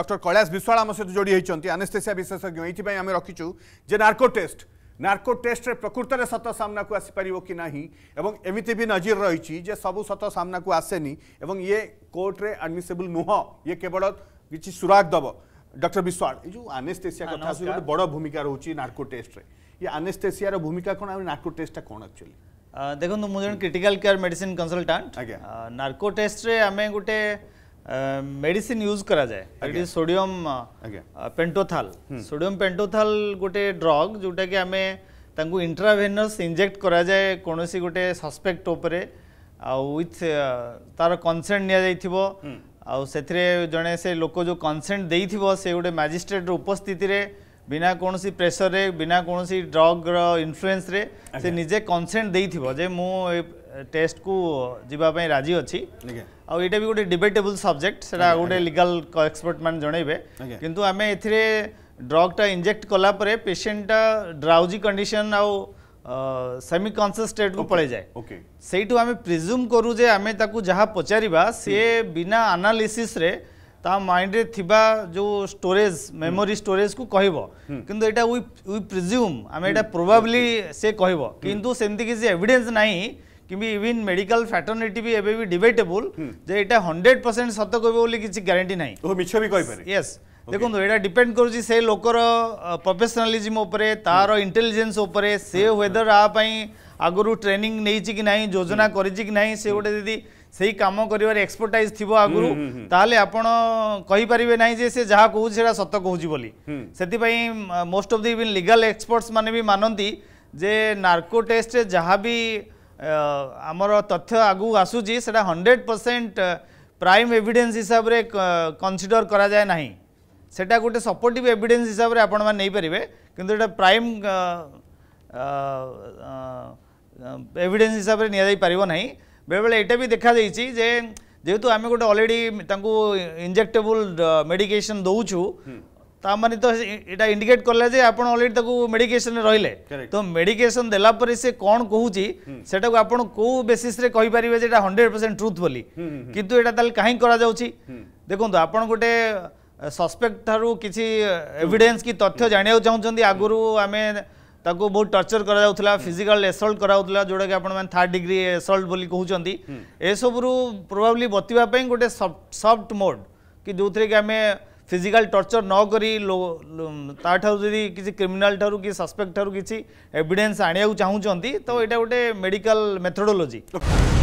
Doctor Kailash Biswal আমার সহ যোড়ি হয়েছেন আনেস্থেসিয়া বিশেষজ্ঞ এইপাই আমি রকিছু যে নার্কো টেস্ট নার্কো টেস্টরে প্রকৃতরে সত সামনা আসিপার কি না এবং এমিতি বি নজির রয়েছে যে সবু সত সামনা আসেনি এবং ইয়ে কোর্টরে আডমিসেবল নুহ ইয়ে কেবল কিছু সুরাগ দেব ডক্টর বিশ্বাল এই যে আনেস্থেসিয়া কথা গোটে বড় ভূমিকা রয়েছে নার্কো টেস্টরে ইয়ে আনেস্থেসিয়ার ভূমিকা কোণ আর নার্কো টেস্টটা কোণ আকচুয়ালি দেখুন মু জন critical care medicine consultant narco টেস্টরে আমি গোটে मेडिसिन यूज कराए it is sodium pentothal sodium pentothal गोटे ड्रग जोटा कि आम ତାଙ୍କୁ ଇଣ୍ଟ୍ରାଭେନସ୍ ଇଞ୍ଜେକ୍ଟ କରାଯାଏ କୌଣସି ଗୋଟେ ସସ୍ପେକ୍ଟ ଉପରେ ଆଉ ୱିଥ୍ ତାର କନସେଣ୍ଟ ନିଆଯାଇଥିବ ଆଉ ସେଥିରେ ଜଣେ ସେ ଲୋକ ଯେଉଁ କନସେଣ୍ଟ ଦେଇଥିବ ସେ ଗୋଟେ ମାଜିଷ୍ଟ୍ରେଟର ଉପସ୍ଥିତିରେ ବିନା କୌଣସି ପ୍ରେସରରେ ବିନା କୌଣସି ଡ୍ରଗ୍ର ଇନଫ୍ଲୁଏନ୍ସରେ ସେ ନିଜେ କନସେଣ୍ଟ ଦେଇଥିବ ଯେ ମୁଁ ଏ ଟେଷ୍ଟକୁ ଯିବା ପାଇଁ ରାଜି ଅଛି ଆଉ ଏଇଟା ବି ଗୋଟେ ଡିବେଟେବୁଲ୍ ସବଜେକ୍ଟ ସେଟା ଗୋଟେ ଲିଗାଲ୍ ଏକ୍ସପର୍ଟମାନେ ଜଣେଇବେ କିନ୍ତୁ ଆମେ ଏଥିରେ ଡ୍ରଗ୍ଟା ଇଞ୍ଜେକ୍ଟ କଲା ପରେ ପେସେଣ୍ଟଟା ଡ୍ରାଉଜି କଣ୍ଡିସନ୍ ଆଉ ସେମି କନସିୟସ୍ ଷ୍ଟେଟ୍କୁ ପଳାଇଯାଏ ସେଇଠୁ ଆମେ ପ୍ରିଜୁମ୍ କରୁ ଯେ ଆମେ ତାକୁ ଯାହା ପଚାରିବା ସିଏ ବିନା ଆନାଲିସିସ୍ରେ ତା ମାଇଣ୍ଡରେ ଥିବା ଯେଉଁ ଷ୍ଟୋରେଜ ମେମୋରି ଷ୍ଟୋରେଜକୁ କହିବ କିନ୍ତୁ ଏଇଟା ୱି ପ୍ରିଜ୍ୟୁମ୍ ଆମେ ଏଇଟା ପ୍ରୋବାବ୍ଲି ସେ କହିବ କିନ୍ତୁ ସେମିତି କିଛି ଏଭିଡେନ୍ସ ନାହିଁ কিংবা ইভিন মেডিকাল ফ্যাটর্নিটি বি এবে বি ডিবেটেবল যে এটা হন্ড্রেড পরসেন্ট সত কহব বলে কিছু গ্যারেটি নাই মিছ বি কইপারে ইয়েস ଦେଖନ୍ତୁ ଏଇଟା ଡିପେଣ୍ଡ କରୁଛି ସେ ଲୋକର ପ୍ରଫେସନାଲିଜିମ୍ ଉପରେ ତାର ଇଣ୍ଟେଲିଜେନ୍ସ ଉପରେ ସେ ୱେଦର ଆ ପାଇଁ ଆଗରୁ ଟ୍ରେନିଂ ନେଇଛି କି ନାହିଁ ଯୋଜନା କରିଛି କି ନାହିଁ ସେ ଗୋଟେ ଯଦି ସେଇ କାମ କରିବାରେ ଏକ୍ସପର୍ଟାଇଜ ଥିବ ଆଗରୁ ତାହେଲେ ଆପଣ କହିପାରିବେ ନାହିଁ ଯେ ସେ ଯାହା କହୁଛି ସେଇଟା ସତ କହୁଛି ବୋଲି ସେଥିପାଇଁ most of the even legal experts ମାନେ ବି ମାନନ୍ତି ଯେ ନାର୍କୋ ଟେଷ୍ଟରେ ଯାହା ବି ଆମର ତଥ୍ୟ ଆଗକୁ ଆସୁଛି ସେଇଟା ହଣ୍ଡ୍ରେଡ଼ ପରସେଣ୍ଟ ପ୍ରାଇମ୍ ଏଭିଡେନ୍ସ ହିସାବରେ କନସିଡର କରାଯାଏ ନାହିଁ সেটা গোটে সপোর্টিভ এভিডেন্স হিসাবে আপনার নেইপারে কিন্তু এটা প্রাইম এভিডেন্স হিসাবে নিয়াযাইপার না বেড়ে এটা বি দেখা যাইছি যে যেহেতু আমি গোটে অলরেডি তাঁকু ইঞ্জেক্টেবল মেডিকেসন দৌছু তা মানে তো এটা ইন্ডিকেট কলা যে আপনার অলরেডি তাকে মেডিকেসন রহলে তো মেডিকেসন দেলাপরে সে কম কুচি সেটা আপনার কেউ বেসিসে কইপারে যে এটা হন্ড্রেড পরসেন্ট ট্রুথ বলে কিন্তু এটা তাহলে কাহি করা যাচ্ছে দেখুন আপনার গোটে सस्पेक्ट ठार किसी एविडेन्स कि तथ्य जानक चाहते आगुँ आम बहुत टर्चर कर फिजिकाल एसल्ट कर जोटा कि आप थार्ड डिग्री एसल्ट कहते एसबुर प्रोबाबली बतवापी गोटे सफ्ट मोड कि जो थे कि आम फिजिकाल टर्चर नक तादी किसी क्रिमिनाल ठार कि सस्पेक्ट ठार किसी एविडेन्स आने चाहूँ तो यहाँ गोटे मेडिकल मेथडोलोजी okay.